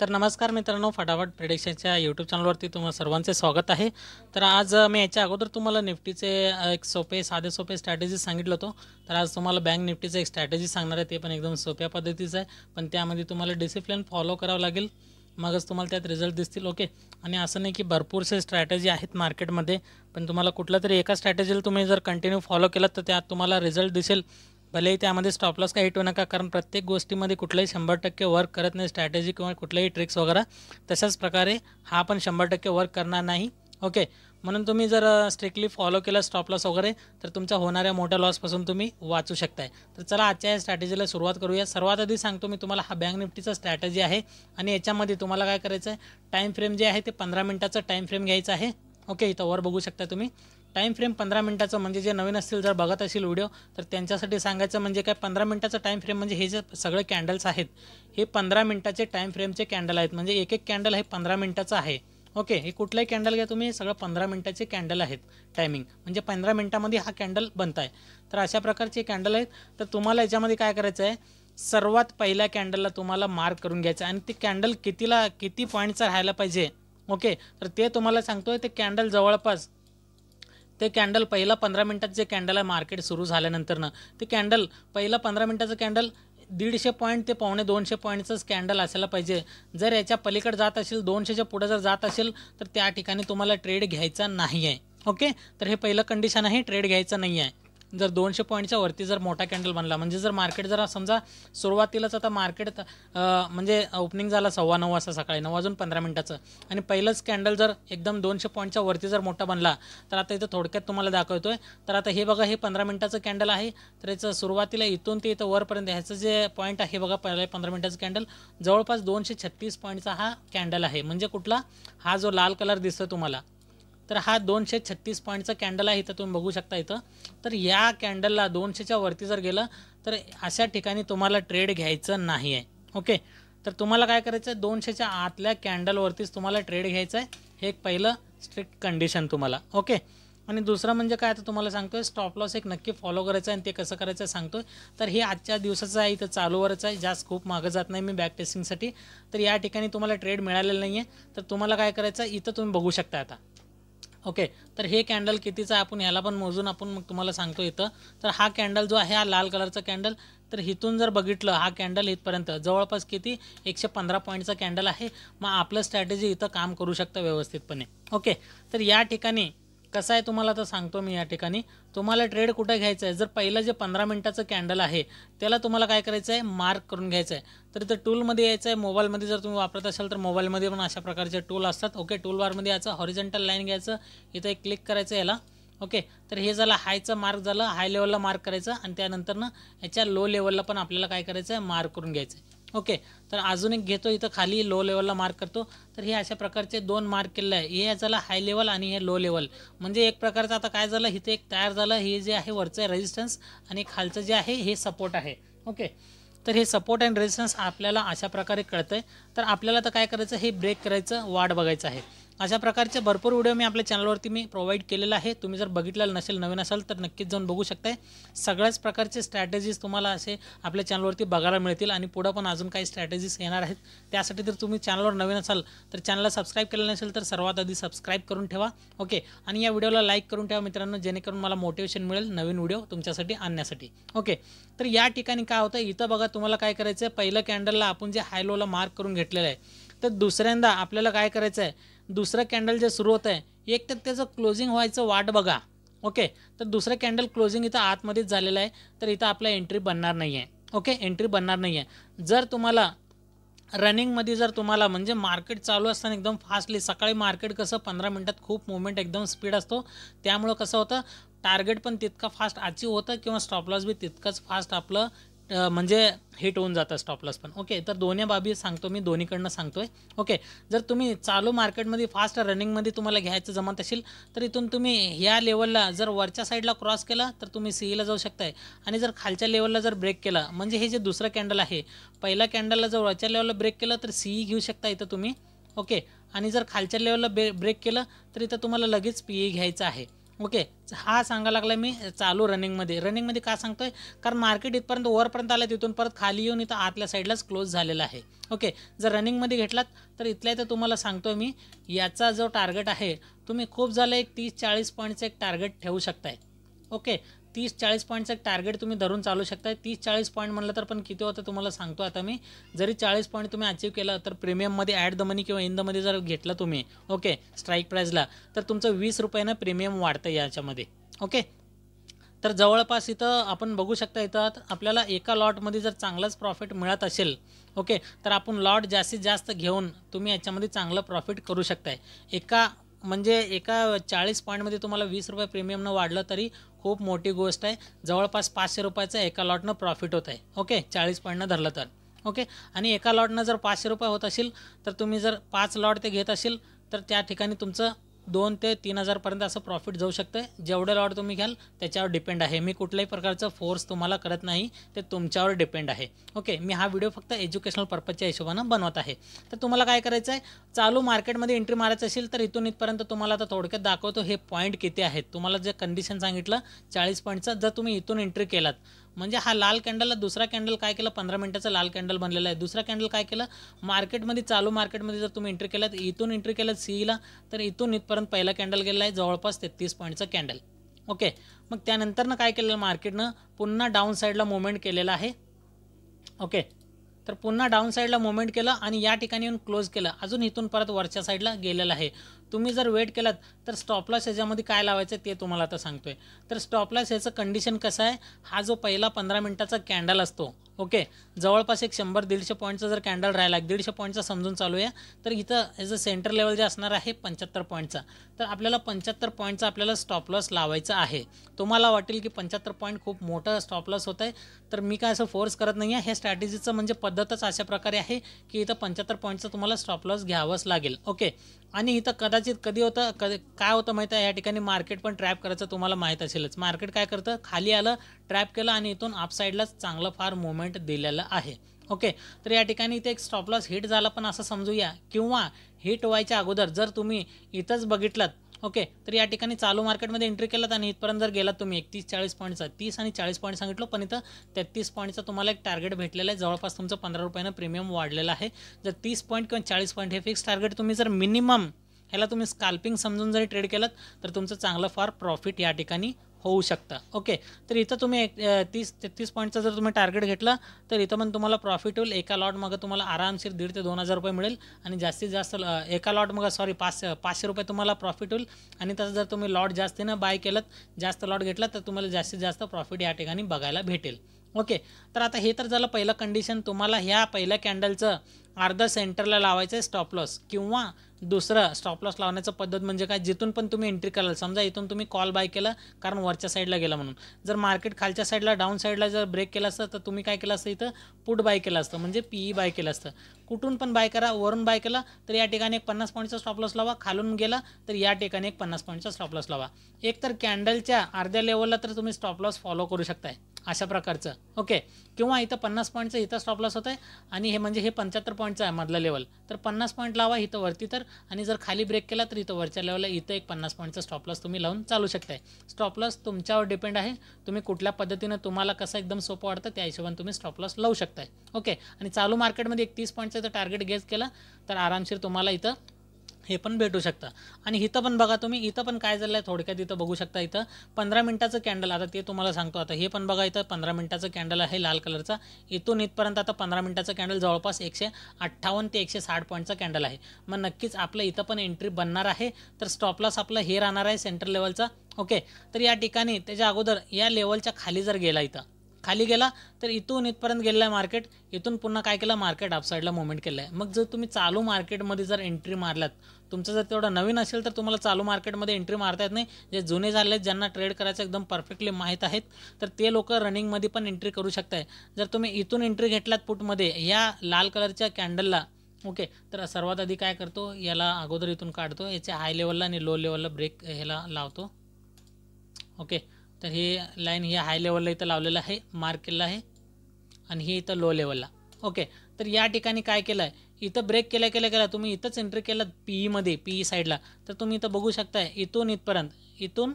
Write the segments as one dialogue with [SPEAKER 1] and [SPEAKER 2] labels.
[SPEAKER 1] तर नमस्कार मित्रांनो फटाफट प्रेडिक्शनच्या यूट्यूब चॅनलवरती तुम्हाला सर्वांचे स्वागत आहे तर आज मी याच्या अगोदर तुम्हाला निफ्टीचे एक सोपे साधे सोपे स्ट्रॅटेजी सांगितलं होतं तर आज तुम्हाला बँक निफ्टीचं एक स्ट्रॅटेजी सांगणार आहे ते पण एकदम सोप्या पद्धतीचं आहे पण त्यामध्ये तुम्हाला डिसिप्लिन फॉलो करावं लागेल मगच तुम्हाला त्यात रिझल्ट दिसतील ओके आणि असं नाही की भरपूरसे स्ट्रॅटेजी आहेत मार्केटमध्ये पण तुम्हाला कुठला तरी एका स्ट्रॅटेजीला तुम्ही जर कंटिन्यू फॉलो केलं तर त्यात तुम्हाला रिझल्ट दिसेल भलेही त्यामध्ये स्टॉपलॉस काही हिटू नका कारण प्रत्येक गोष्टीमध्ये कुठलंही शंभर टक्के वर्क करत नाही स्ट्रॅटेजी किंवा कुठल्याही ट्रिक्स वगैरे तशाच प्रकारे हा पण शंभर टक्के वर्क करणार नाही ओके म्हणून तुम्ही जर स्ट्रिक्टली फॉलो केला स्टॉपलॉस वगैरे तर तुमच्या होणाऱ्या मोठ्या लॉसपासून तुम्ही वाचू शकताय तर चला आजच्या या स्ट्रॅटेजीला सुरुवात करूया सर्वात आधी सांगतो मी तुम्हाला हा बँक निफ्टीचा स्ट्रॅटेजी आहे आणि याच्यामध्ये तुम्हाला काय करायचं आहे टाईम फ्रेम जे आहे ते पंधरा मिनटाचं टाईम फ्रेम घ्यायचं आहे ओके इथं वर बघू शकता तुम्ही टाईम फ्रेम पंधरा मिनटाचं म्हणजे जे नवीन असतील जर बघत असतील व्हिडिओ तर त्यांच्यासाठी सांगायचं म्हणजे काय पंधरा मिनटाचं टाईम फ्रेम म्हणजे हे जे सगळे कॅन्डल्स आहेत हे पंधरा मिनिटाचे टाईम फ्रेमचे कॅन्डल आहेत म्हणजे एक एक कॅन्डल हे पंधरा मिनटाचं आहे ओके हे कुठलंही कॅन्डल घ्या तुम्ही सगळं पंधरा मिनिटाचे कॅन्डल आहेत टायमिंग म्हणजे पंधरा मिनटामध्ये हा कॅन्डल बनत आहे तर अशा प्रकारचे कॅन्डल आहेत तर तुम्हाला याच्यामध्ये काय करायचं आहे सर्वात पहिल्या कॅन्डलला तुम्हाला मार्क करून घ्यायचं आणि ते कॅन्डल कितीला किती पॉईंटचा राहायला पाहिजे ओके तर ते तुम्हाला सांगतोय ते कॅन्डल जवळपास ते कॅन्डल पहिला पंधरा मिनिटात जे कॅन्डल आहे मार्केट सुरू झाल्यानंतरनं ते कॅन्डल पहिला पंधरा मिनटाचं कॅन्डल दीडशे पॉईंट ते पावणे दोनशे पॉईंटचंच कॅन्डल असायला पाहिजे जर याच्या पलीकडे जात असेल दोनशेच्या पुढे जर जात असेल तर त्या ठिकाणी तुम्हाला ट्रेड घ्यायचा नाही आहे ओके तर हे पहिलं कंडिशन आहे ट्रेड घ्यायचं नाही आहे जर दोनशे पॉईंटच्या वरती जर मोठा कॅन्डल बनला म्हणजे जर मार्केट जरा समजा सुरुवातीलाच आता मार्केट म्हणजे ओपनिंग झाला सव्वा नऊ वाजता सकाळी नऊ वाजून पंधरा मिनटाचं आणि पहिलंच कॅन्डल जर एकदम दोनशे पॉईंटच्या वरती जर मोठा बनला तर आता इथं थोडक्यात तुम्हाला दाखवतो आहे तर आता हे बघा हे पंधरा मिनटाचं कॅन्डल आहे तर याचं सुरुवातीला इथून ते इथं वरपर्यंत ह्याचं जे पॉईंट आहे बघा पहिला पंधरा मिनटाचं कॅन्डल जवळपास दोनशे छत्तीस पॉईंटचा हा कॅन्डल आहे म्हणजे कुठला हा जो लाल कलर दिसतो तुम्हाला तर हा दोनशे छत्तीस पॉईंटचा कॅन्डल आहे इथं तुम्ही बघू शकता इथं तर या कॅन्डलला दोनशेच्या वरती जर गेलं तर अशा ठिकाणी तुम्हाला ट्रेड घ्यायचं नाही आहे ओके तर तुम्हाला काय करायचं आहे दोनशेच्या आतल्या कॅन्डलवरतीच तुम्हाला ट्रेड घ्यायचं आहे हे एक पहिलं स्ट्रिक्ट कंडिशन तुम्हाला ओके आणि दुसरं म्हणजे काय आता तुम्हाला सांगतो आहे स्टॉप लॉस एक नक्की फॉलो करायचं आहे आणि ते कसं करायचं सांगतो तर हे आजच्या दिवसाचं आहे इथं चालूवरच आहे जास्त खूप मागं जात नाही मी बॅक टेस्टिंगसाठी तर या ठिकाणी तुम्हाला ट्रेड मिळालेलं नाही आहे तर तुम्हाला काय करायचं इथं तुम्ही बघू शकता आता ओके तर हे कॅन्डल कितीचं आपण ह्याला पण मोजून आपण मग तुम्हाला सांगतो इथं तर हा कॅन्डल जो आहे हा लाल कलरचा कॅन्डल तर इथून जर बघितलं हा कॅन्डल इथपर्यंत जवळपास किती एकशे पंधरा पॉईंटचा कॅन्डल आहे मग आपलं स्ट्रॅटेजी इथं काम करू शकतं व्यवस्थितपणे ओके तर या ठिकाणी कसं आहे तुम्हाला तर सांगतो मी या ठिकाणी तुम्हाला ट्रेड कुठं घ्यायचं आहे जर पहिलं जे पंधरा मिनटाचं कॅन्डल आहे त्याला तुम्हाला काय करायचं आहे मार्क करून घ्यायचं आहे तर इथं टूलमध्ये यायचं आहे मोबाईलमध्ये जर तुम्ही वापरत असाल तर मोबाईलमध्ये पण अशा प्रकारचे टूल असतात ओके टूल वारमध्ये यायचं हॉरिजेंटल लाईन घ्यायचं इथं एक क्लिक करायचं याला ओके तर हे झालं हायचं मार्क झालं हाय लेवलला मार्क करायचं आणि त्यानंतरनं याच्या लो लेवलला पण आपल्याला काय करायचं आहे मार्क करून घ्यायचं आहे ओके तर अजून एक घेतो इथं खाली लो लेवलला मार्क करतो तर हे अशा प्रकारचे दोन मार्क केले आहे हे झालं हाय लेवल आणि हे लो लेवल म्हणजे एक प्रकारचं आता काय झालं इथे एक तयार झालं हे जे आहे वरचं आहे रेजिस्टन्स आणि खालचं जे आहे हे सपोर्ट आहे ओके तर हे सपोर्ट अँड रेजिस्टन्स आपल्याला अशा प्रकारे कळतं आहे तर आपल्याला तर काय करायचं हे ब्रेक करायचं वाढ बघायचं आहे अशा प्रकारचे भरपूर व्हिडिओ मी आपल्या चॅनलवरती मी प्रोव्हाइड केलेला आहे तुम्ही जर बघितलेला नसेल नवीन असाल तर नक्कीच जाऊन बघू शकताय सगळ्याच प्रकारचे स्ट्रॅटेजीज तुम्हाला असे आपल्या चॅनलवरती बघायला मिळतील आणि पुढं पण अजून काही स्ट्रॅटेजीज येणार आहेत त्यासाठी जर तुम्ही चॅनलवर नवीन असाल तर चॅनलला सबस्क्राईब केलं नसेल तर सर्वात आधी सबस्क्राईब करून ठेवा ओके आणि या व्हिडिओला लाईक करून ठेवा मित्रांनो जेणेकरून मला मोटिवेशन मिळेल नवीन व्हिडिओ तुमच्यासाठी आणण्यासाठी ओके तर या ठिकाणी काय होतं इथं बघा तुम्हाला काय करायचं आहे पहिलं कॅन्डलला आपण जे हाय लोला मार्क करून घेतलेलं आहे तर दुसऱ्यांदा आपल्याला काय करायचं आहे दुसरं कॅन्डल जे सुरू होतं आहे एक तर त्याचं क्लोजिंग व्हायचं वाट बघा ओके तर दुसरं कॅन्डल क्लोजिंग इथं आतमध्येच झालेलं आहे तर इथं आपल्या एंट्री बनणार नाही आहे ओके एंट्री बनणार नाही आहे जर तुम्हाला रनिंगमध्ये जर तुम्हाला म्हणजे मार्केट चालू असताना एकदम फास्टली सकाळी मार्केट कसं पंधरा मिनटात खूप मुवमेंट एकदम स्पीड असतो त्यामुळं कसं होतं टार्गेट पण तितका फास्ट अचीव होतं किंवा स्टॉपलॉस बी तितकंच फास्ट आपलं म्हणजे हिट होऊन जातं स्टॉपलॉस पण ओके तर दोन्ही बाबी सांगतो मी दोन्हीकडनं सांगतो आहे ओके जर तुम्ही चालू मार्केटमध्ये फास्ट रनिंगमध्ये तुम्हाला घ्यायचं जमत असेल तर इथून तुम्ही ह्या लेवलला जर वरच्या साईडला क्रॉस केला तर तुम्ही सीईला जाऊ शकताय आणि जर खालच्या लेवलला जर ब्रेक केला म्हणजे हे जे दुसरं कॅन्डल आहे पहिल्या कॅन्डलला जर वरच्या लेवलला ब्रेक केलं तर सीई घेऊ शकता इथं तुम्ही ओके आणि जर खालच्या लेवलला ब्रेक केलं तर इथं तुम्हाला लगेच पीई e घ्यायचं आहे ओके हा सांगा लागला मी चालू रनिंगमध्ये रनिंगमध्ये का सांगतोय कारण मार्केट इथपर्यंत वरपर्यंत आलं तिथून परत खाली येऊन इथं आतल्या साईडलाच क्लोज झालेला आहे ओके जर रनिंगमध्ये घेतलात तर इथल्या इथं तुम्हाला सांगतोय मी याचा जो टार्गेट आहे तुम्ही खूप झालं एक तीस चाळीस पॉईंटचं एक टार्गेट ठेवू शकताय ओके तीस चाळीस पॉईंटचं एक टार्गेट तुम्ही धरून चालू शकता तीस चाळीस पॉईंट म्हणलं तर पण किती होतं तुम्हाला सांगतो आता मी जरी चाळीस पॉईंट तुम्ही अचीव केलं तर प्रीमियममध्ये ॲट द मनी किंवा इन द जर घेतलं तुम्ही ओके स्ट्राईक प्राईजला तर तुमचं वीस रुपयानं प्रीमियम वाढतं याच्यामध्ये ओके तर जवळपास इथं आपण बघू शकता इथं आपल्याला एका लॉटमध्ये जर चांगलाच प्रॉफिट मिळत असेल ओके तर आपण लॉट जास्तीत जास्त घेऊन तुम्ही याच्यामध्ये चांगलं प्रॉफिट करू शकताय एका म्हणजे एका चाळीस पॉईंटमध्ये तुम्हाला वीस रुपये प्रीमियमनं वाढलं तरी खूप मोठी गोष्ट आहे जवळपास पाचशे रुपयाचं एका लॉटनं प्रॉफिट होत आहे ओके चाळीस पॉईंटनं धरलं तर ओके आणि एका लॉटनं जर पाचशे रुपये होत असेल तर तुम्ही जर पाच लॉट ते घेत असेल तर त्या ठिकाणी तुमचं दोन ते तीन हजारपर्यंत असं प्रॉफिट जाऊ शकतं जेवढे लॉट तुम्ही घ्याल त्याच्यावर डिपेंड आहे मी कुठल्याही प्रकारचं फोर्स तुम्हाला करत नाही ते तुमच्यावर डिपेंड आहे ओके मी हा व्हिडिओ फक्त एज्युकेशनल पर्पजच्या हिशोबानं बनवत आहे तर तुम्हाला काय करायचं आहे चालू मार्केटमध्ये एंट्री मारायचं असेल तर इथून इथपर्यंत तुम्हाला आता थोडक्यात दाखवतो हे पॉईंट किती आहेत तुम्हाला जे कंडिशन सांगितलं चाळीस पॉईंटचं जर तुम्ही इथून एंट्री केलात म्हणजे हा लाल कॅन्डलला दुसरा कॅन्डल काय केलं पंधरा मिनटाचं लाल कॅन्डल बनलेलं आहे दुसरा कॅन्डल काय केलं मार्केटमध्ये चालू मार्केटमध्ये जर तुम्ही एंट्री केलं इथून एंट्री केलं सीला तर इथून इथपर्यंत पहिला कॅन्डल गेला आहे जवळपास तेहतीस पॉईंटचं कॅन्डल ओके मग त्यानंतरनं काय केलेलं मार्केटनं पुन्हा डाऊन साईडला मुवमेंट केलेला आहे ओके तर पुन्हा डाऊन साईडला मुवमेंट केलं आणि या ठिकाणी येऊन क्लोज केलं अजून इथून परत वरच्या साईडला गेलेलं आहे तुम्ही जर वेट केलात तर स्टॉपलॉस याच्यामध्ये काय लावायचं ते तुम्हाला आता सांगतो आहे तर स्टॉपलॉस याचं कंडिशन कसं आहे हा जो पहिला पंधरा मिनटाचा कॅन्डल असतो ओके जवळपास एक शंभर दीडशे पॉईंटचा जर कॅन्डल राहिला दीडशे पॉईंटचा समजून चालू आहे तर इथं एज अ सेंटर लेवल जे असणार आहे पंच्याहत्तर पॉईंटचा तर आपल्याला पंच्याहत्तर पॉईंटचा आपल्याला स्टॉप लॉस लावायचा आहे तुम्हाला वाटेल की पंच्याहत्तर पॉईंट खूप मोठं स्टॉपलॉस होत आहे तर मी काय असं फोर्स करत नाही आहे हे स्ट्रॅटेजीचं म्हणजे पद्धतच अशा प्रकारे आहे की इथं पंच्याहत्तर पॉईंटचा तुम्हाला स्टॉपलॉस घ्यावंच लागेल ओके आणि इथं कदाचित कधी होतं कधी काय होतं माहीत आहे या ठिकाणी मार्केट पण ट्रॅप करायचं तुम्हाला माहीत असेलच मार्केट काय करतं खाली आलं ट्रॅप केलं आणि इथून अपसाईडलाच चांगलं फार मुवमेंट दिलेलं आहे ओके तर या ठिकाणी इथे एक स्टॉप लॉस हिट झाला पण असं समजूया किंवा हिट व्हायच्या अगोदर जर तुम्ही इथंच बघितलात ओके तर या ठिकाणी चालू मार्केटमध्ये एंट्री केलात आणि इथपर्यंत जर गेलात तुम्ही एकतीस चाळीस पॉईंटचा तीस आणि चाळीस पॉईंट सांगितलं पण इथं तेहतीस पॉईंटचा तुम्हाला एक टार्गेट भेटलेला आहे जवळपास तुमचं पंधरा रुपयानं प्रीमियम वाढलेलं आहे जर तीस पॉईंट किंवा चाळीस पॉईंट हे फिक्स टार्गेट तुम्ही जर मिनिमम ह्याला तुम्ही स्काल्पिंग समजून जरी ट्रेड केलं तर तुमचं चांगलं फार प्रॉफिट या ठिकाणी होऊ शकतं ओके तर इथं तुम्ही एक तीस तेहतीस पॉईंटचं जर तुम्ही टार्गेट घेतलं तर इथं पण तुम्हाला प्रॉफिट होईल एका लॉट मग तुम्हाला आरामशीर दीड ते दोन हजार रुपये मिळेल आणि जास्तीत जास्त एका लॉट मग सॉरी पाच पाचशे रुपये तुम्हाला प्रॉफिट होईल आणि तसं जर तुम्ही लॉट जास्तीनं बाय केलं जास्त लॉट घेतला तर तुम्हाला जास्तीत जास्त प्रॉफिट या ठिकाणी बघायला भेटेल ओके तर आता हे तर झालं पहिलं कंडिशन तुम्हाला ह्या पहिल्या कॅन्डलचं अर्धा सेंटरला लावायचं आहे स्टॉप लॉस किंवा दुसरं स्टॉप लॉस लावण्याचं पद्धत म्हणजे काय जिथून पण तुम्ही एंट्री कराल समजा इथून तुम्ही कॉल बाय केला कारण वरच्या साईडला गेला म्हणून जर मार्केट खालच्या साईडला डाऊन साईडला जर ब्रेक केला असतं तर तुम्ही काय केलं असतं इथं पुट बाय केलं असतं म्हणजे पीई बाय e केलं असतं कुठून पण बाय करा वरून बाय केला तर या ठिकाणी एक पन्नास पॉईंटचा स्टॉपलॉस लावा खालून गेला तर या ठिकाणी एक पन्नास पॉईंटचा स्टॉपलॉस लावा एक तर कॅन्डलच्या अर्ध्या लेवलला तर तुम्ही स्टॉपलॉस फॉलो करू शकताय अशा प्रकारचं ओके किंवा इथं पन्नास पॉईंटचं इथं स्टॉपलॉस होत आहे आणि हे म्हणजे हे पंच्याहत्तर पॉईंटचं आहे मधलं लेवल तर पन्नास पॉईंट लावा इथं वरती तर आणि जर खाली ब्रेक केला तर इथं वरच्या लेवलला इथं एक पन्नास पॉईंटचा स्टॉपलॉस तुम्ही लावून चालू शकताय स्टॉपलॉस तुमच्यावर डिपेंड आहे तुम्ही कुठल्या पद्धतीनं तुम्हाला कसं एकदम सोपं वाटतं त्या हिशोबाने तुम्ही स्टॉपलॉस लावू शकताय ओके आणि चालू मार्केटमध्ये एक तीस पॉईंट यांचं टार्गेट गेस केलं तर आरामशीर तुम्हाला इथं हे पण भेटू शकतं आणि इथं पण बघा तुम्ही इथं पण काय झालं आहे थोडक्यात इथं बघू शकता इथं पंधरा मिनटाचं कॅन्डल आता ते तुम्हाला सांगतो आता हे पण बघा इथं पंधरा मिनटाचं कॅन्डल आहे लाल कलरचा इथून इथपर्यंत आता पंधरा मिनटाचं कॅन्डल जवळपास एकशे अठ्ठावन्न ते एकशे साठ पॉईंटचं कॅन्डल आहे मग नक्कीच आपलं इथं पण एंट्री बनणार आहे तर स्टॉपलास आपलं हे राहणार आहे सेंट्रल लेवलचा ओके तर या ठिकाणी त्याच्या अगोदर या लेवलच्या खाली जर गेला इथं खाली गेला तर इथून इथपर्यंत गेलेलं आहे मार्केट इथून पुन्हा काय केलं मार्केट अपसाईडला मुवमेंट केलं आहे मग जर तुम्ही चालू मार्केटमध्ये जर एंट्री मारलात तुमचं जर तेवढं नवीन असेल तर तुम्हाला चालू मार्केटमध्ये एंट्री मारता येत नाही जे जुने झाले आहेत ज्यांना ट्रेड करायचं एकदम परफेक्टली माहीत आहेत तर ते लोक रनिंगमध्ये पण एंट्री करू आहे जर तुम्ही इथून एंट्री घेतलात पुटमध्ये या लाल कलरच्या कॅन्डलला ओके तर सर्वात आधी काय करतो याला अगोदर इथून काढतो याच्या हाय लेवलला आणि लो लेवलला ब्रेक ह्याला लावतो ओके तर हे लाईन हे हाय लेवलला इथं लावलेलं आहे मार्क केलं आहे आणि हे इथं लो लेवलला ओके तर या ठिकाणी काय केलं आहे इथं ब्रेक केल्या केलं केला तुम्ही इथंच एंट्री केलं पीईमध्ये e ईमध्ये पी e ई साईडला तर तुम्ही इथं बघू शकताय इथून इथपर्यंत इथून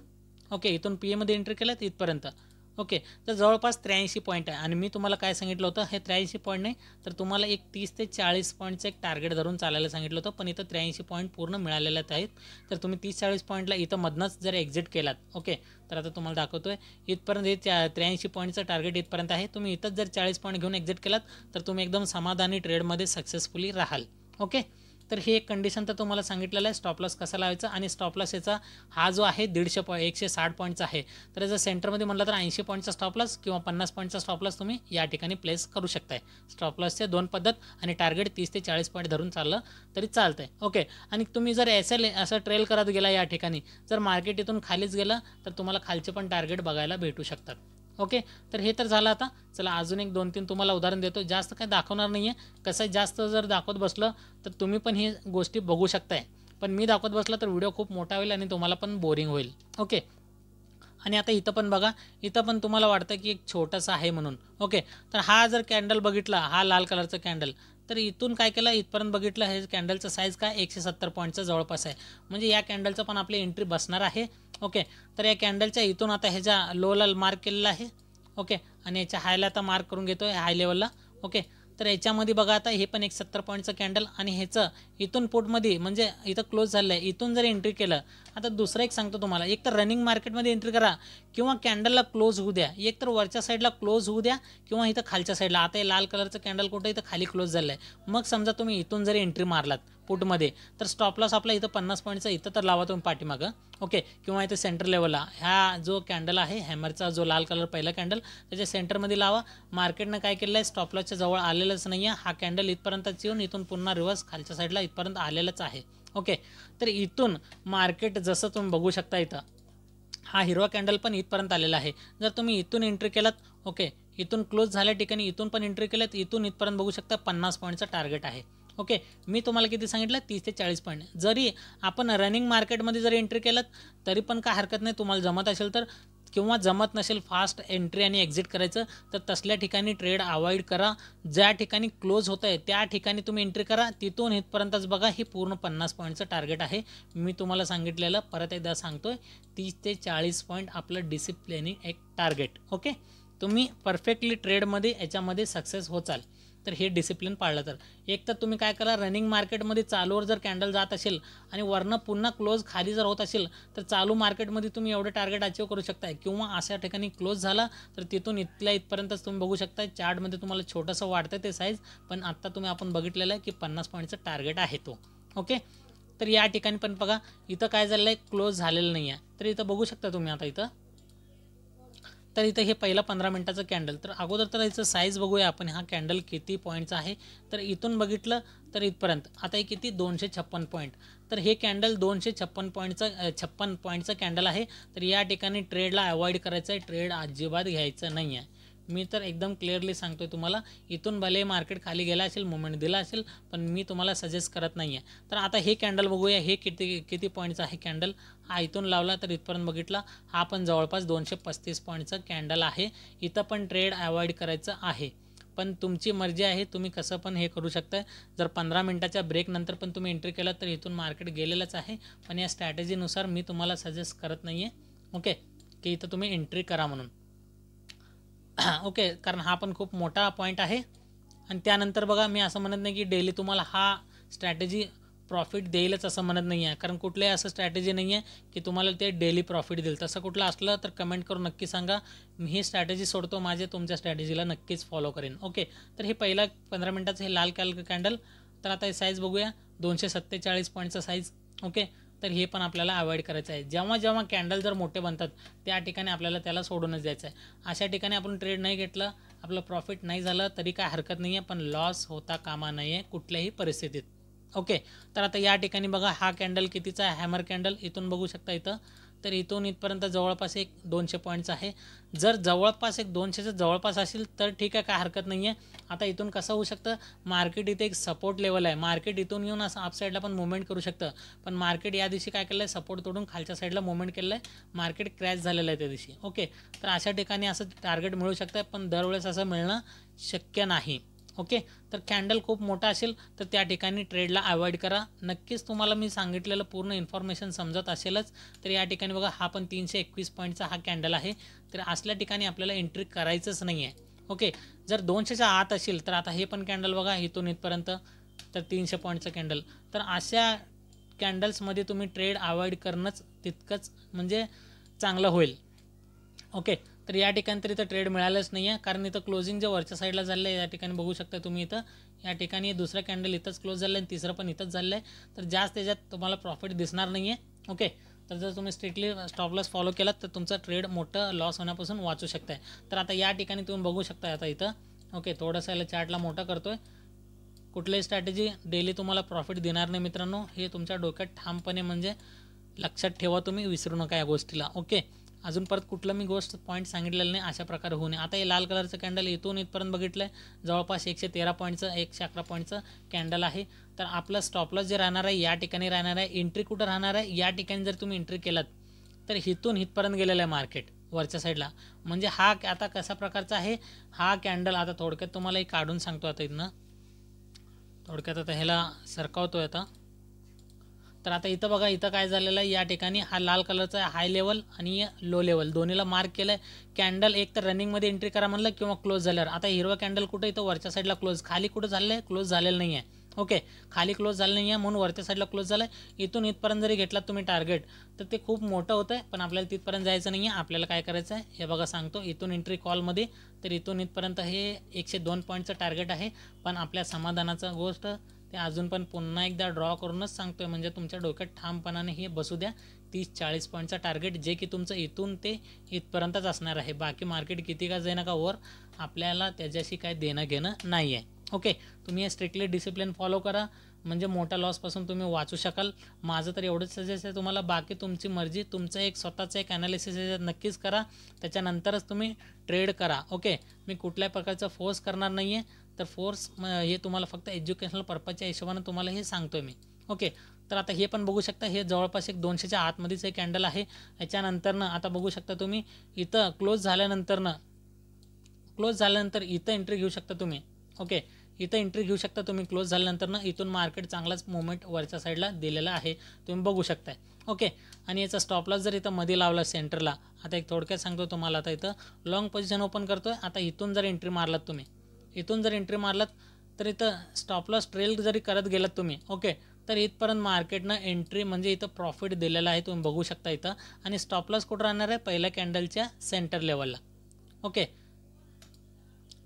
[SPEAKER 1] ओके इथून पी एमध्ये e एंट्री केलं इथपर्यंत ओके तर जवळपास त्र्याऐंशी पॉईंट आहे आणि मी तुम्हाला काय सांगितलं होतं हे त्र्याऐंशी पॉईंट नाही तर तुम्हाला एक तीस ते चाळीस पॉईंटचं एक टार्गेट धरून चालायला सांगितलं होतं पण इथं त्र्याऐंशी पॉईंट पूर्ण मिळालेले आहेत तर तुम्ही तीस चाळीस पॉईंटला इथं मधनंच जर एक्झिट केलात ओके तर आता तुम्हाला दाखवतो आहे इथपर्यंत हे चा त्र्याऐंशी पॉईंटचं टार्गेट इथपर्यंत आहे तुम्ही इथंच जर चाळीस पॉईंट घेऊन एक्झिट केलात तर तुम्ही एकदम समाधानी ट्रेडमध्ये सक्सेसफुली राहाल ओके तर हे एक कंडिशन तर तुम्हाला सांगितलेलं आहे लॉस कसा लावायचा आणि लॉस याचा हा जो आहे दीडशे पॉ एकशे साठ पॉईंटचा आहे तर जर सेंटरमध्ये म्हटलं तर ऐंशी पॉईंटचा लॉस किंवा पन्नास पॉईंटचा लॉस तुम्ही या ठिकाणी प्लेस करू शकताय स्टॉप लॉसचे दोन पद्धत आणि टार्गेट तीस ते चाळीस पॉईंट धरून चाललं तरी चालतंय ओके आणि तुम्ही जर एस एल असं ट्रेल करत गेला या ठिकाणी जर मार्केट इथून खालीच गेलं तर तुम्हाला खालचे पण टार्गेट बघायला भेटू शकतात ओके तर हे तर झालं आता चला अजून एक दोन तीन तुम्हाला उदाहरण देतो जास्त काय दाखवणार नाही आहे कसं जास्त जर दाखवत बसलं तर तुम्ही पण हे गोष्टी बघू शकताय पण मी दाखवत बसला तर व्हिडिओ खूप मोठा होईल आणि तुम्हाला पण बोरिंग होईल ओके आणि आता इथं पण बघा इथं पण तुम्हाला वाटतं की एक छोटासा आहे म्हणून ओके तर हा जर कॅन्डल बघितला हा लाल कलरचा कॅन्डल तर इथून काय केलं इथपर्यंत बघितलं हे कॅन्डलचं साईज काय एकशे सत्तर पॉईंटचा जवळपास आहे म्हणजे या कॅन्डलचं पण आपली एंट्री बसणार आहे ओके तर या कॅन्डलच्या इथून आता ह्याच्या लोला मार्क केलेला आहे ओके आणि याच्या हायला आता मार्क करून घेतो हाय लेवलला ओके तर याच्यामध्ये बघा आता हे पण एक सत्तर पॉईंटचं कॅन्डल आणि ह्याचं इथून पोटमध्ये म्हणजे इथं क्लोज झालं आहे इथून जर एंट्री केलं आता दुसरं एक सांगतो तुम्हाला एक तर रनिंग मार्केटमध्ये एंट्री करा किंवा कॅन्डलला क्लोज होऊ द्या एक तर वरच्या साईडला क्लोज होऊ द्या किंवा इथं खालच्या साईडला आता हे लाल कलरचं कॅन्डल कुठं इथं खाली क्लोज झालं आहे मग समजा तुम्ही इथून जरी एंट्री मारलात पुटमध्ये तर स्टॉप लॉस आपला इथं पन्नास पॉईंटचा इथं तर लावा तुम्ही पाठीमागं ओके किंवा इथं सेंटर लेवलला ह्या जो कॅन्डल आहे हॅमरचा जो लाल कलर पहिला कॅन्डल त्याच्या सेंटरमध्ये लावा मार्केटनं काय केलं आहे स्टॉप जवळ आलेलंच नाही आहे हा कॅन्डल इथपर्यंतच येऊन इथून पुन्हा रिव्हर्स खालच्या साईडला इथपर्यंत आलेलंच आहे ओके तर इथून मार्केट जसं तुम्ही बघू शकता इथं हा हिरवा कॅन्डल पण इथपर्यंत आलेला आहे जर तुम्ही इथून एंट्री केलात ओके इथून क्लोज झाल्या ठिकाणी इथून पण एंट्री केल्यात इथून इथपर्यंत बघू शकता पन्नास पॉईंटचं टार्गेट आहे ओके मी तुम्हाला किती सांगितलं तीस ते चाळीस पॉईंट जरी आपण रनिंग मार्केटमध्ये जरी एंट्री केलं तरी पण काय हरकत नाही तुम्हाला जमत असेल तर किंवा जमत नसेल फास्ट एंट्री आणि एक्झिट करायचं तर तसल्या ठिकाणी ट्रेड अवॉइड करा ज्या ठिकाणी क्लोज होत आहे त्या ठिकाणी तुम्ही एंट्री करा तिथून इथपर्यंतच बघा हे पूर्ण पन्नास पॉईंटचं टार्गेट आहे मी तुम्हाला सांगितलेलं परत एकदा सांगतोय तीस ते चाळीस पॉईंट आपलं डिसिप्लिनिंग एक टार्गेट ओके तुम्ही परफेक्टली ट्रेडमध्ये याच्यामध्ये सक्सेस होचाल तर हे डिसिप्लिन पाळलं तर एक तर तुम्ही काय करा रनिंग मार्केटमध्ये चालूवर जर कॅन्डल जात असेल आणि वरनं पुन्हा क्लोज खाली जर होत असेल तर चालू मार्केटमध्ये तुम्ही एवढं टार्गेट अचीव करू शकताय किंवा अशा ठिकाणी क्लोज झाला तर तिथून इथल्या इथपर्यंतच तुम्ही बघू शकता चार्टमध्ये तुम्हाला छोटंसं वाढतं ते साईज पण आत्ता तुम्ही आपण बघितलेलं आहे की पन्नास पॉईंटचं टार्गेट आहे तो ओके तर या ठिकाणी पण बघा इथं काय झालं आहे क्लोज झालेलं नाही आहे तर इथं बघू शकता तुम्ही आता इथं तर इथं हे पहिला पंधरा मिनटाचं कॅन्डल तर अगोदर तर याचं साईज बघूया आपण हा कॅन्डल किती पॉईंटचा आहे तर इथून बघितलं तर इथपर्यंत आता हे किती दोनशे छप्पन पॉईंट तर हे कॅन्डल दोनशे छप्पन पॉईंटचं छप्पन पॉईंटचं कॅन्डल आहे तर या ठिकाणी ट्रेडला अवॉइड करायचं आहे ट्रेड अजिबात घ्यायचं नाही आहे मी तर एकदम क्लिअरली सांगतो आहे तुम्हाला इथून भले मार्केट खाली गेला असेल मुवमेंट दिला असेल पण मी तुम्हाला सजेस्ट करत नाही आहे तर आता हे कॅन्डल बघूया हे किती किती पॉईंटचं आहे कॅन्डल हा इथून लावला तर इथपर्यंत बघितला हा पण जवळपास दोनशे पस्तीस पॉईंटचं कॅन्डल आहे इथं पण ट्रेड अवॉइड करायचं आहे पण तुमची मर्जी आहे तुम्ही कसं पण हे करू शकता जर पंधरा मिनटाच्या ब्रेकनंतर पण तुम्ही एंट्री केला तर इथून मार्केट गेलेलंच आहे पण या स्ट्रॅटेजीनुसार मी तुम्हाला सजेस्ट करत नाही आहे ओके की इथं तुम्ही एंट्री करा म्हणून ओके कारण हा पण खूप मोठा पॉईंट आहे आणि त्यानंतर बघा मी असं म्हणत नाही की डेली तुम्हाला हा स्ट्रॅटेजी प्रॉफिट देईलच असं म्हणत नाही आहे कारण कुठलंही असं स्ट्रॅटेजी नाही आहे की तुम्हाला ते डेली प्रॉफिट देईल तसं कुठलं असलं तर कमेंट करून नक्की सांगा मी ही स्ट्रॅटेजी सोडतो माझे तुमच्या स्ट्रॅटेजीला नक्कीच फॉलो करेन ओके तर हे पहिला पंधरा मिनटाचं हे लाल कॅल कॅन्डल तर आता हे साईज बघूया दोनशे सत्तेचाळीस पॉईंटचा साईज ओके तर हे पण आपल्याला अवॉइड करायचं आहे जेव्हा जेव्हा कॅन्डल जर मोठे बनतात त्या ठिकाणी आपल्याला त्याला सोडूनच द्यायचं आहे अशा ठिकाणी आपण ट्रेड नाही घेतलं आपलं प्रॉफिट नाही झालं तरी काय हरकत नाही आहे पण लॉस होता कामा नाही आहे कुठल्याही परिस्थितीत ओके तर आता या ठिकाणी बघा हा कॅन्डल कितीचा आहे हॅमर कॅन्डल इथून बघू शकता इथं तर इथून इथपर्यंत जवळपास एक दोनशे पॉईंट्स आहे जर जवळपास एक दोनशेच्या जवळपास असेल तर ठीक आहे काय हरकत नाही आहे आता इथून कसं होऊ शकतं मार्केट इथे एक सपोर्ट लेवल आहे मार्केट इथून येऊन असं आप साईडला पण मुवमेंट करू शकतं पण मार्केट या दिवशी काय केलं आहे सपोर्ट तोडून खालच्या साईडला मुवमेंट केलं आहे मार्केट क्रॅश झालेलं आहे त्या दिवशी ओके तर अशा ठिकाणी असं टार्गेट मिळू शकतं पण दरवेळेस असं मिळणं शक्य नाही ओके तर कॅन्डल खूप मोठा असेल तर त्या ठिकाणी ट्रेडला अवॉइड करा नक्कीच तुम्हाला मी सांगितलेलं पूर्ण इन्फॉर्मेशन समजत असेलच तर या ठिकाणी बघा हा पण तीनशे एकवीस पॉईंटचा हा कॅन्डल आहे तर असल्या ठिकाणी आपल्याला एंट्री करायचंच नाही आहे ओके जर दोनशेच्या आत असेल तर आता हे पण कॅन्डल बघा इथून इथपर्यंत तर तीनशे पॉईंटचं कॅन्डल तर अशा कॅन्डल्समध्ये तुम्ही ट्रेड अवॉइड करणंच तितकंच म्हणजे चांगलं होईल ओके तर या ठिकाणी तर ट्रेड मिळालंच नाही आहे कारण इथं क्लोजिंग जे वरच्या साईडला झालं आहे या ठिकाणी बघू शकता तुम्ही इथं या ठिकाणी दुसरं कॅन्डल इथंच क्लोज झालं आणि तिसरं पण इथंच झालं आहे तर जास्त त्याच्यात तुम्हाला प्रॉफिट दिसणार नाही आहे ओके तर जर तुम्ही स्ट्रिक्टली लॉस फॉलो केलात तर तुमचा ट्रेड मोठं लॉस होण्यापासून वाचू शकताय तर आता या ठिकाणी तुम्ही बघू शकता आता इथं ओके थोडंसं याला चार्टला मोठं करतो आहे कुठलीही स्ट्रॅटेजी डेली तुम्हाला प्रॉफिट देणार नाही मित्रांनो हे तुमच्या डोक्यात ठामपणे म्हणजे लक्षात ठेवा तुम्ही विसरू नका या गोष्टीला ओके अजून परत कुठलं मी गोष्ट पॉईंट सांगितलेलं नाही अशा प्रकारे होऊ नये आता हे लाल कलरचं कॅन्डल इथून इथपर्यंत बघितलं आहे जवळपास एकशे तेरा पॉईंटचं एकशे अकरा पॉईंटचं कॅन्डल आहे तर आपलं स्टॉपलॉस जे राहणार आहे या ठिकाणी राहणार आहे एंट्री कुठं राहणार आहे या ठिकाणी जर तुम्ही एंट्री केलात तर इथून इथपर्यंत गेलेलं आहे मार्केट वरच्या साईडला म्हणजे हा आता कशा प्रकारचा आहे हा कॅन्डल आता थोडक्यात तुम्हाला काढून सांगतो आता इथनं थोडक्यात आता ह्याला सरकावतो आता तर आता इथं बघा इथं काय झालेलं आहे या ठिकाणी हा लाल कलरचा हाय लेवल आणि लो लेवल दोन्हीला मार्क केलं आहे कॅन्डल एक तर रनिंगमध्ये एंट्री करा म्हणलं किंवा क्लोज झाल्यावर आता हिरवा कॅन्डल कुठं इथं वरच्या साईडला क्लोज खाली कुठं झालं आहे क्लोज झालेलं नाही आहे ओके खाली क्लोज झालं नाही आहे म्हणून वरच्या साईडला क्लोज झालं आहे इथून इथपर्यंत जरी घेतलात तुम्ही टार्गेट तर ते खूप मोठं होतं आहे पण आपल्याला तिथपर्यंत जायचं नाही आहे आपल्याला काय करायचं आहे हे बघा सांगतो इथून एंट्री कॉलमध्ये तर इथून इथपर्यंत हे एकशे दोन पॉईंटचं टार्गेट आहे पण आपल्या समाधानाचं गोष्ट ते अजून पण पुन्हा एकदा ड्रॉ करूनच सांगतो आहे म्हणजे तुमच्या डोक्यात ठामपणाने हे बसू द्या तीस चाळीस पॉईंटचा टार्गेट जे की तुमचं इथून ते इथपर्यंतच असणार आहे बाकी मार्केट किती का जाईना का वर आपल्याला त्याच्याशी काय देणं घेणं नाही आहे ओके तुम्ही हे स्ट्रिक्टली डिसिप्लिन फॉलो करा म्हणजे मोठ्या लॉसपासून तुम्ही वाचू शकाल माझं तर एवढंच सजेस्ट आहे तुम्हाला बाकी तुमची मर्जी तुमचं एक स्वतःचं एक ॲनालिसिस नक्कीच करा त्याच्यानंतरच तुम्ही ट्रेड करा ओके मी कुठल्याही प्रकारचा फोर्स करणार नाही आहे तर फोर्स हे तुम्हाला फक्त एज्युकेशनल पर्पजच्या हिशोबाने तुम्हाला हे सांगतो मी ओके तर आता हे पण बघू शकता हे जवळपास एक दोनशेच्या आतमध्येच एक कॅन्डल आहे याच्यानंतरनं आता बघू शकता तुम्ही इथं क्लोज झाल्यानंतरनं क्लोज झाल्यानंतर इथं एंट्री घेऊ शकता तुम्ही ओके इथं एंट्री घेऊ शकता तुम्ही क्लोज झाल्यानंतरनं इथून मार्केट चांगलाच मुवमेंट वरच्या साईडला दिलेला आहे तुम्ही बघू शकताय ओके आणि याचा स्टॉपलॉस जर इथं मध्ये लावला सेंटरला आता एक थोडक्यात सांगतो तुम्हाला आता इथं लॉंग पोझिशन ओपन करतोय आता इथून जर एंट्री मारलात तुम्ही इथून जर एंट्री मारलात तर इथं लॉस ट्रेल जरी करत गेलात तुम्ही ओके तर इथपर्यंत मार्केटनं एंट्री म्हणजे इथं प्रॉफिट दिलेलं आहे तुम्ही बघू शकता इथं आणि लॉस कुठं राहणार आहे पहिल्या कॅन्डलच्या सेंटर लेवलला ओके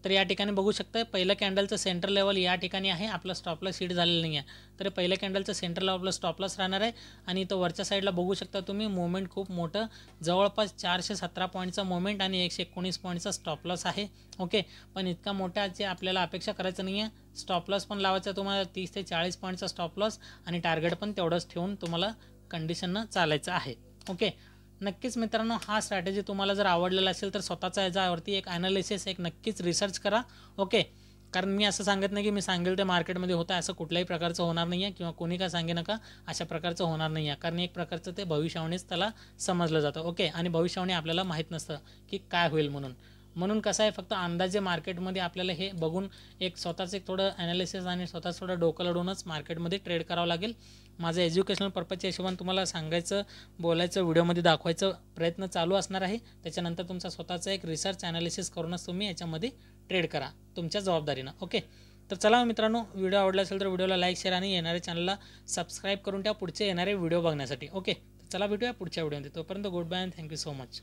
[SPEAKER 1] तर या ठिकाणी बघू शकता पहिलं कॅन्डलचं सेंटर लेवल या ठिकाणी आहे आपला स्टॉपलॉस हिट झालेलं नाही आहे तर पहिल्या कॅन्डलचं सेंटर लेवल आपलं स्टॉपलस राहणार आहे आणि तो वरच्या साईडला बघू शकता तुम्ही मुवमेंट खूप मोठं जवळपास चारशे सतरा पॉईंटचा मुवमेंट आणि एकशे एकोणीस पॉईंटचा स्टॉपलॉस आहे ओके पण इतका मोठा जे आपल्याला अपेक्षा करायचं नाही आहे स्टॉपलॉस पण लावायचा तुम्हाला तीस ते चाळीस पॉईंटचा स्टॉपलॉस आणि टार्गेट पण तेवढंच ठेवून तुम्हाला कंडिशननं चालायचं आहे ओके नक्कीच मित्रांनो हा स्ट्रॅटेजी तुम्हाला जर आवडलेला असेल तर स्वतःचा याच्यावरती एक ॲनालिसिस एक नक्कीच रिसर्च करा ओके कारण मी असं सांगत नाही की मी सांगेल ते मार्केटमध्ये होतं असं कुठल्याही प्रकारचं होणार नाही आहे किंवा कोणी का सांगे नका अशा प्रकारचं होणार नाही आहे कारण एक प्रकारचं ते भविष्यवाणीच त्याला समजलं जातं ओके आणि भविष्यवाणी आपल्याला माहीत नसतं की काय होईल म्हणून म्हणून कसं आहे फक्त अंदाजे मार्केटमध्ये आपल्याला हे बघून एक स्वतःचं एक थोडं ॲनालिसिस आणि स्वतःच थोडं डोकं लढूनच मार्केटमध्ये ट्रेड करावं लागेल माझं एज्युकेशनल पर्पजच्या हिशोबाने तुम्हाला सांगायचं बोलायचं व्हिडिओमध्ये दाखवायचं प्रयत्न चालू असणार आहे त्याच्यानंतर तुमचा स्वतःचा एक रिसर्च ॲनालिसिस करूनच तुम्ही याच्यामध्ये ट्रेड करा तुमच्या जबाबदारीनं ओके तर चला मित्रांनो व्हिडिओ आवडला असेल तर व्हिडिओला लाईक शेअर आणि येणाऱ्या चॅनलला सबस्क्राईब करून ठेवा पुढचे येणारे व्हिडिओ बघण्यासाठी ओके चला भेटूया पुढच्या व्हिडिओमध्ये तोपर्यंत good bye thank you so much